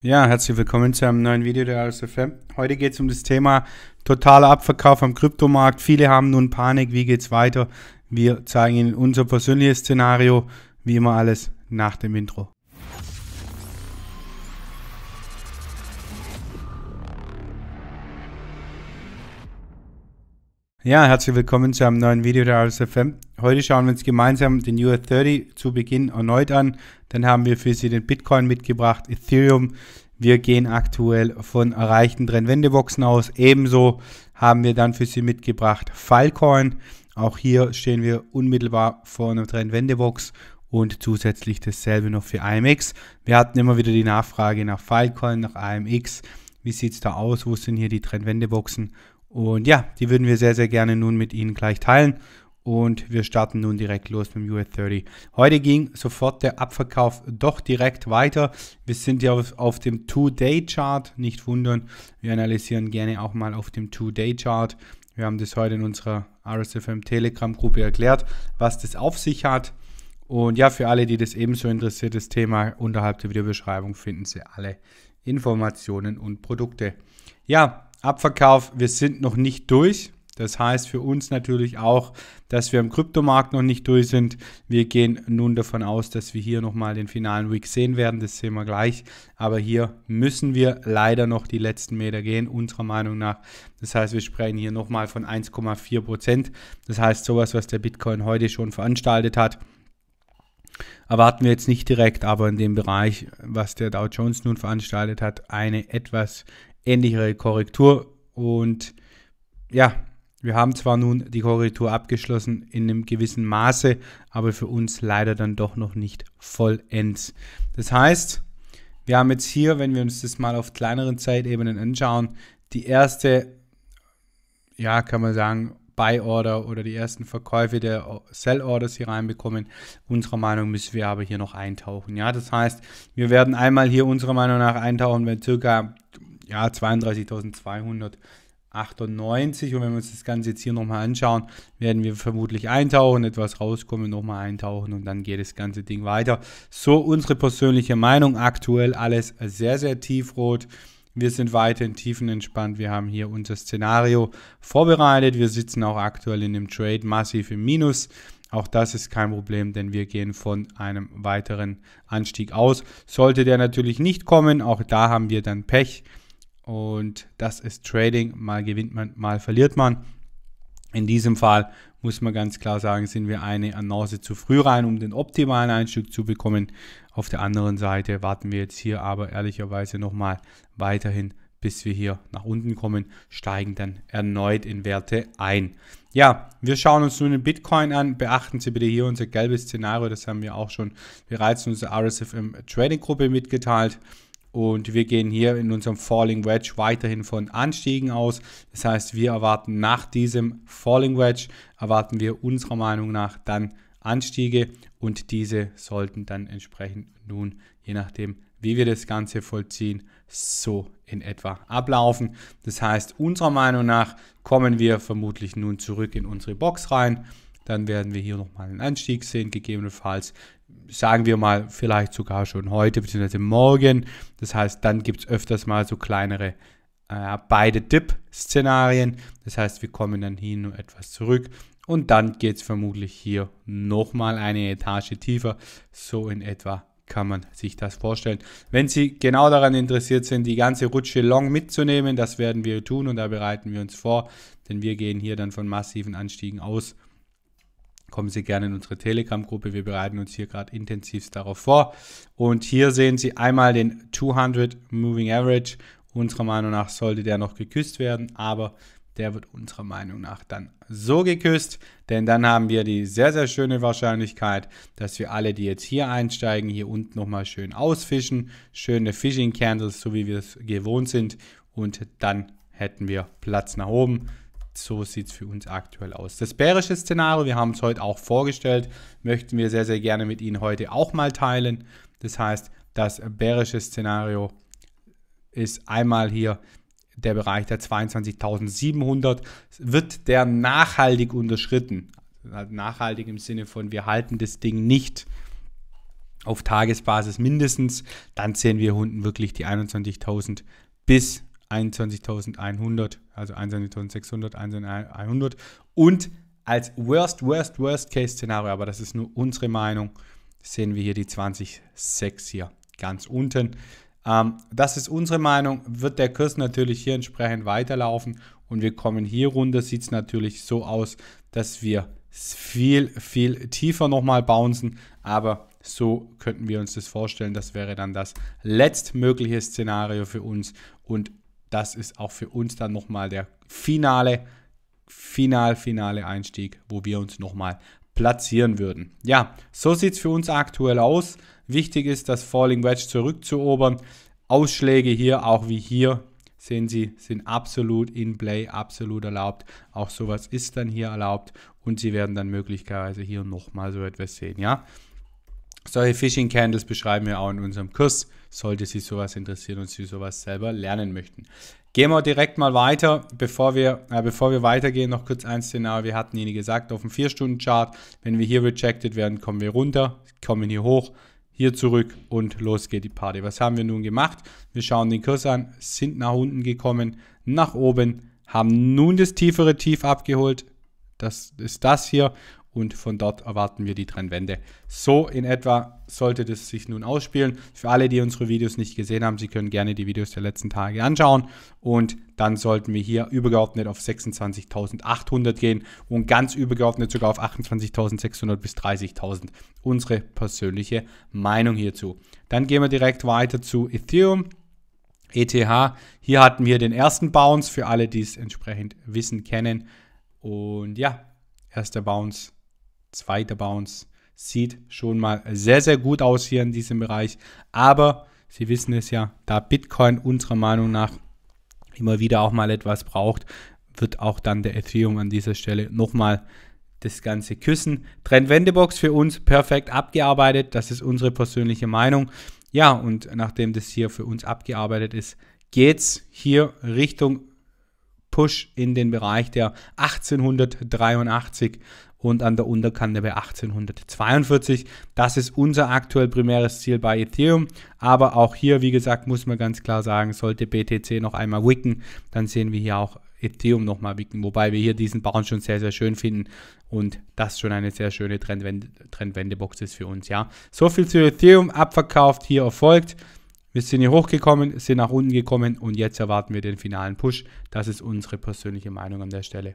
Ja, herzlich willkommen zu einem neuen Video der RSFM. Heute geht es um das Thema totaler Abverkauf am Kryptomarkt. Viele haben nun Panik. Wie geht es weiter? Wir zeigen Ihnen unser persönliches Szenario. Wie immer alles nach dem Intro. Ja, herzlich willkommen zu einem neuen Video der RSFM. Heute schauen wir uns gemeinsam den US 30 zu Beginn erneut an. Dann haben wir für Sie den Bitcoin mitgebracht, Ethereum. Wir gehen aktuell von erreichten Trendwendeboxen aus. Ebenso haben wir dann für Sie mitgebracht Filecoin. Auch hier stehen wir unmittelbar vor einer Trendwendebox und zusätzlich dasselbe noch für AMX. Wir hatten immer wieder die Nachfrage nach Filecoin, nach AMX. Wie sieht es da aus? Wo sind hier die Trendwendeboxen? Und ja, die würden wir sehr, sehr gerne nun mit Ihnen gleich teilen. Und wir starten nun direkt los mit dem US 30. Heute ging sofort der Abverkauf doch direkt weiter. Wir sind ja auf, auf dem 2-Day-Chart. Nicht wundern, wir analysieren gerne auch mal auf dem 2-Day-Chart. Wir haben das heute in unserer RSFM Telegram-Gruppe erklärt, was das auf sich hat. Und ja, für alle, die das ebenso interessiert, das Thema unterhalb der Videobeschreibung finden Sie alle Informationen und Produkte. Ja, Abverkauf, wir sind noch nicht durch. Das heißt für uns natürlich auch, dass wir im Kryptomarkt noch nicht durch sind. Wir gehen nun davon aus, dass wir hier nochmal den finalen Week sehen werden. Das sehen wir gleich. Aber hier müssen wir leider noch die letzten Meter gehen, unserer Meinung nach. Das heißt, wir sprechen hier nochmal von 1,4 Prozent. Das heißt, sowas, was der Bitcoin heute schon veranstaltet hat, erwarten wir jetzt nicht direkt, aber in dem Bereich, was der Dow Jones nun veranstaltet hat, eine etwas ähnlichere Korrektur. Und ja, wir haben zwar nun die Korrektur abgeschlossen in einem gewissen Maße, aber für uns leider dann doch noch nicht vollends. Das heißt, wir haben jetzt hier, wenn wir uns das mal auf kleineren Zeitebenen anschauen, die erste, ja, kann man sagen, Buy-Order oder die ersten Verkäufe der Sell-Orders hier reinbekommen. Unserer Meinung müssen wir aber hier noch eintauchen. Ja, das heißt, wir werden einmal hier unserer Meinung nach eintauchen, wenn circa ja, 32.200 98. Und wenn wir uns das Ganze jetzt hier nochmal anschauen, werden wir vermutlich eintauchen, etwas rauskommen, nochmal eintauchen und dann geht das ganze Ding weiter. So unsere persönliche Meinung. Aktuell alles sehr, sehr tiefrot. Wir sind weiter in Tiefen entspannt, Wir haben hier unser Szenario vorbereitet. Wir sitzen auch aktuell in dem Trade massiv im Minus. Auch das ist kein Problem, denn wir gehen von einem weiteren Anstieg aus. Sollte der natürlich nicht kommen, auch da haben wir dann Pech. Und das ist Trading. Mal gewinnt man, mal verliert man. In diesem Fall muss man ganz klar sagen, sind wir eine Annonce zu früh rein, um den optimalen Einstieg zu bekommen. Auf der anderen Seite warten wir jetzt hier aber ehrlicherweise nochmal weiterhin, bis wir hier nach unten kommen, steigen dann erneut in Werte ein. Ja, wir schauen uns nun den Bitcoin an. Beachten Sie bitte hier unser gelbes Szenario, das haben wir auch schon bereits in unserer RSFM Trading Gruppe mitgeteilt. Und wir gehen hier in unserem Falling Wedge weiterhin von Anstiegen aus. Das heißt, wir erwarten nach diesem Falling Wedge, erwarten wir unserer Meinung nach dann Anstiege und diese sollten dann entsprechend nun, je nachdem, wie wir das Ganze vollziehen, so in etwa ablaufen. Das heißt, unserer Meinung nach kommen wir vermutlich nun zurück in unsere Box rein. Dann werden wir hier nochmal einen Anstieg sehen, gegebenenfalls sagen wir mal, vielleicht sogar schon heute bzw. morgen. Das heißt, dann gibt es öfters mal so kleinere äh, beide Dip-Szenarien. Das heißt, wir kommen dann hier nur etwas zurück und dann geht es vermutlich hier nochmal eine Etage tiefer. So in etwa kann man sich das vorstellen. Wenn Sie genau daran interessiert sind, die ganze Rutsche long mitzunehmen, das werden wir tun und da bereiten wir uns vor, denn wir gehen hier dann von massiven Anstiegen aus kommen Sie gerne in unsere Telegram-Gruppe. Wir bereiten uns hier gerade intensiv darauf vor. Und hier sehen Sie einmal den 200 Moving Average. Unserer Meinung nach sollte der noch geküsst werden, aber der wird unserer Meinung nach dann so geküsst, denn dann haben wir die sehr, sehr schöne Wahrscheinlichkeit, dass wir alle, die jetzt hier einsteigen, hier unten nochmal schön ausfischen, schöne Fishing Candles, so wie wir es gewohnt sind und dann hätten wir Platz nach oben so sieht es für uns aktuell aus. Das bärische Szenario, wir haben es heute auch vorgestellt, möchten wir sehr, sehr gerne mit Ihnen heute auch mal teilen. Das heißt, das bärische Szenario ist einmal hier der Bereich der 22.700, wird der nachhaltig unterschritten. Also nachhaltig im Sinne von, wir halten das Ding nicht auf Tagesbasis mindestens, dann sehen wir unten wirklich die 21.000 bis 21.100, also 21.600, 21.100 und als Worst, Worst, Worst Case Szenario, aber das ist nur unsere Meinung, sehen wir hier die 20.6 hier ganz unten. Ähm, das ist unsere Meinung, wird der Kurs natürlich hier entsprechend weiterlaufen und wir kommen hier runter, sieht es natürlich so aus, dass wir viel, viel tiefer nochmal bouncen, aber so könnten wir uns das vorstellen. Das wäre dann das letztmögliche Szenario für uns und das ist auch für uns dann nochmal der finale, final, finale Einstieg, wo wir uns nochmal platzieren würden. Ja, so sieht es für uns aktuell aus. Wichtig ist, das Falling Wedge zurückzuobern. Ausschläge hier, auch wie hier, sehen Sie, sind absolut in Play, absolut erlaubt. Auch sowas ist dann hier erlaubt und Sie werden dann möglicherweise hier nochmal so etwas sehen, ja. Solche Fishing Candles beschreiben wir auch in unserem Kurs, sollte Sie sowas interessieren und Sie sowas selber lernen möchten. Gehen wir direkt mal weiter, bevor wir, äh, bevor wir weitergehen, noch kurz ein Szenario. Wir hatten Ihnen gesagt, auf dem 4-Stunden-Chart, wenn wir hier rejected werden, kommen wir runter, kommen hier hoch, hier zurück und los geht die Party. Was haben wir nun gemacht? Wir schauen den Kurs an, sind nach unten gekommen, nach oben, haben nun das tiefere Tief abgeholt, das ist das hier und von dort erwarten wir die Trendwende. So in etwa sollte das sich nun ausspielen. Für alle, die unsere Videos nicht gesehen haben, Sie können gerne die Videos der letzten Tage anschauen und dann sollten wir hier übergeordnet auf 26.800 gehen und ganz übergeordnet sogar auf 28.600 bis 30.000. Unsere persönliche Meinung hierzu. Dann gehen wir direkt weiter zu Ethereum. ETH, hier hatten wir den ersten Bounce für alle, die es entsprechend wissen, kennen. Und ja, erster Bounce Zweiter Bounce sieht schon mal sehr, sehr gut aus hier in diesem Bereich. Aber Sie wissen es ja, da Bitcoin unserer Meinung nach immer wieder auch mal etwas braucht, wird auch dann der Ethereum an dieser Stelle nochmal das Ganze küssen. Trendwendebox für uns perfekt abgearbeitet. Das ist unsere persönliche Meinung. Ja, und nachdem das hier für uns abgearbeitet ist, geht es hier Richtung Push in den Bereich der 1883 und an der Unterkante bei 1842. Das ist unser aktuell primäres Ziel bei Ethereum. Aber auch hier, wie gesagt, muss man ganz klar sagen, sollte BTC noch einmal wicken, dann sehen wir hier auch Ethereum nochmal wicken. Wobei wir hier diesen Bounce schon sehr, sehr schön finden und das schon eine sehr schöne Trendwende, Trendwendebox ist für uns. Ja, so viel zu Ethereum abverkauft hier erfolgt. Wir sind hier hochgekommen, sind nach unten gekommen und jetzt erwarten wir den finalen Push. Das ist unsere persönliche Meinung an der Stelle.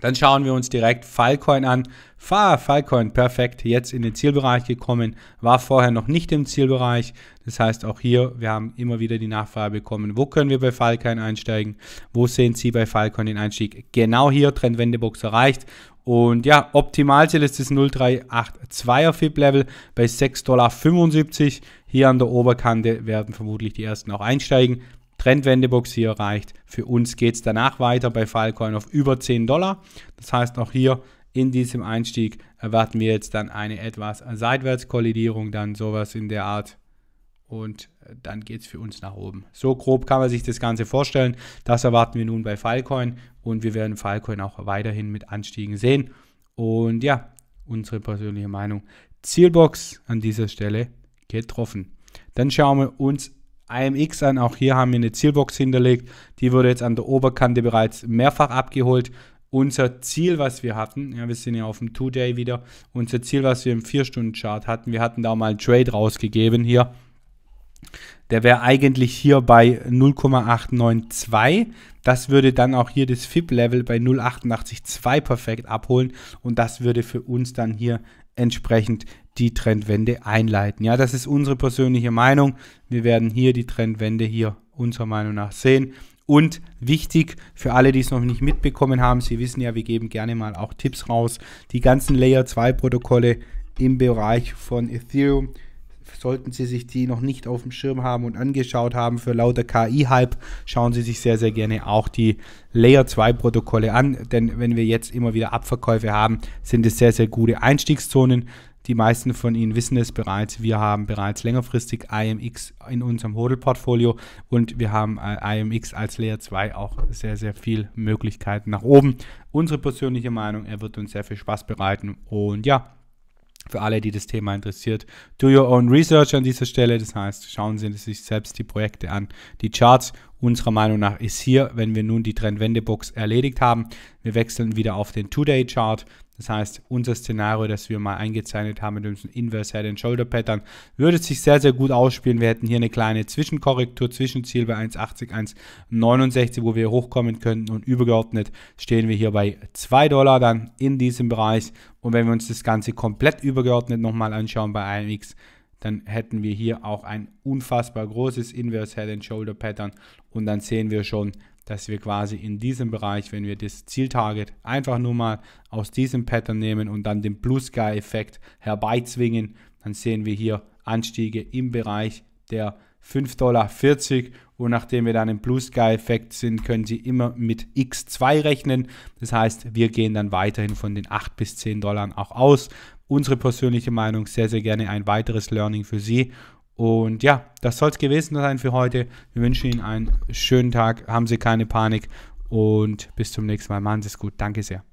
Dann schauen wir uns direkt Filecoin an. Filecoin perfekt, jetzt in den Zielbereich gekommen, war vorher noch nicht im Zielbereich. Das heißt auch hier, wir haben immer wieder die Nachfrage bekommen, wo können wir bei Filecoin einsteigen? Wo sehen Sie bei Filecoin den Einstieg? Genau hier, Trendwendebox erreicht und ja, Optimalziel ist das 0382er FIP-Level bei 6,75 Dollar. Hier an der Oberkante werden vermutlich die ersten auch einsteigen. Trendwendebox hier erreicht. Für uns geht es danach weiter bei Filecoin auf über 10 Dollar. Das heißt, auch hier in diesem Einstieg erwarten wir jetzt dann eine etwas Seitwärtskollidierung, dann sowas in der Art und äh, dann geht es für uns nach oben. So grob kann man sich das Ganze vorstellen. Das erwarten wir nun bei Filecoin und wir werden Filecoin auch weiterhin mit Anstiegen sehen. Und ja, unsere persönliche Meinung. Zielbox an dieser Stelle getroffen. Dann schauen wir uns AMX an. Auch hier haben wir eine Zielbox hinterlegt. Die wurde jetzt an der Oberkante bereits mehrfach abgeholt unser Ziel, was wir hatten, ja, wir sind ja auf dem Two-Day wieder, unser Ziel, was wir im 4-Stunden-Chart hatten, wir hatten da mal einen Trade rausgegeben hier der wäre eigentlich hier bei 0,892. Das würde dann auch hier das fip level bei 0,882 perfekt abholen und das würde für uns dann hier entsprechend die Trendwende einleiten. Ja, das ist unsere persönliche Meinung. Wir werden hier die Trendwende hier unserer Meinung nach sehen. Und wichtig für alle, die es noch nicht mitbekommen haben, Sie wissen ja, wir geben gerne mal auch Tipps raus. Die ganzen Layer 2 Protokolle im Bereich von Ethereum, sollten Sie sich die noch nicht auf dem Schirm haben und angeschaut haben für lauter KI-Hype, schauen Sie sich sehr, sehr gerne auch die Layer 2-Protokolle an, denn wenn wir jetzt immer wieder Abverkäufe haben, sind es sehr, sehr gute Einstiegszonen. Die meisten von Ihnen wissen es bereits. Wir haben bereits längerfristig IMX in unserem Hodel-Portfolio und wir haben äh, IMX als Layer 2 auch sehr, sehr viel Möglichkeiten nach oben. Unsere persönliche Meinung, er wird uns sehr viel Spaß bereiten und ja, für alle, die das Thema interessiert. Do your own research an dieser Stelle. Das heißt, schauen Sie sich selbst die Projekte an. Die Charts unserer Meinung nach ist hier, wenn wir nun die Trendwendebox erledigt haben. Wir wechseln wieder auf den Two-Day-Chart. Das heißt, unser Szenario, das wir mal eingezeichnet haben mit unserem Inverse Head and Shoulder Pattern, würde sich sehr, sehr gut ausspielen. Wir hätten hier eine kleine Zwischenkorrektur, Zwischenziel bei 1,80, 1,69, wo wir hochkommen könnten und übergeordnet stehen wir hier bei 2 Dollar dann in diesem Bereich. Und wenn wir uns das Ganze komplett übergeordnet nochmal anschauen bei AMX, dann hätten wir hier auch ein unfassbar großes Inverse Head and Shoulder Pattern und dann sehen wir schon, dass wir quasi in diesem Bereich, wenn wir das Zieltarget einfach nur mal aus diesem Pattern nehmen und dann den Blue Sky Effekt herbeizwingen, dann sehen wir hier Anstiege im Bereich der 5,40 Dollar und nachdem wir dann im Blue Sky Effekt sind, können Sie immer mit X2 rechnen. Das heißt, wir gehen dann weiterhin von den 8 bis 10 Dollar auch aus. Unsere persönliche Meinung sehr, sehr gerne ein weiteres Learning für Sie und ja, das soll es gewesen sein für heute. Wir wünschen Ihnen einen schönen Tag. Haben Sie keine Panik. Und bis zum nächsten Mal. Machen Sie es gut. Danke sehr.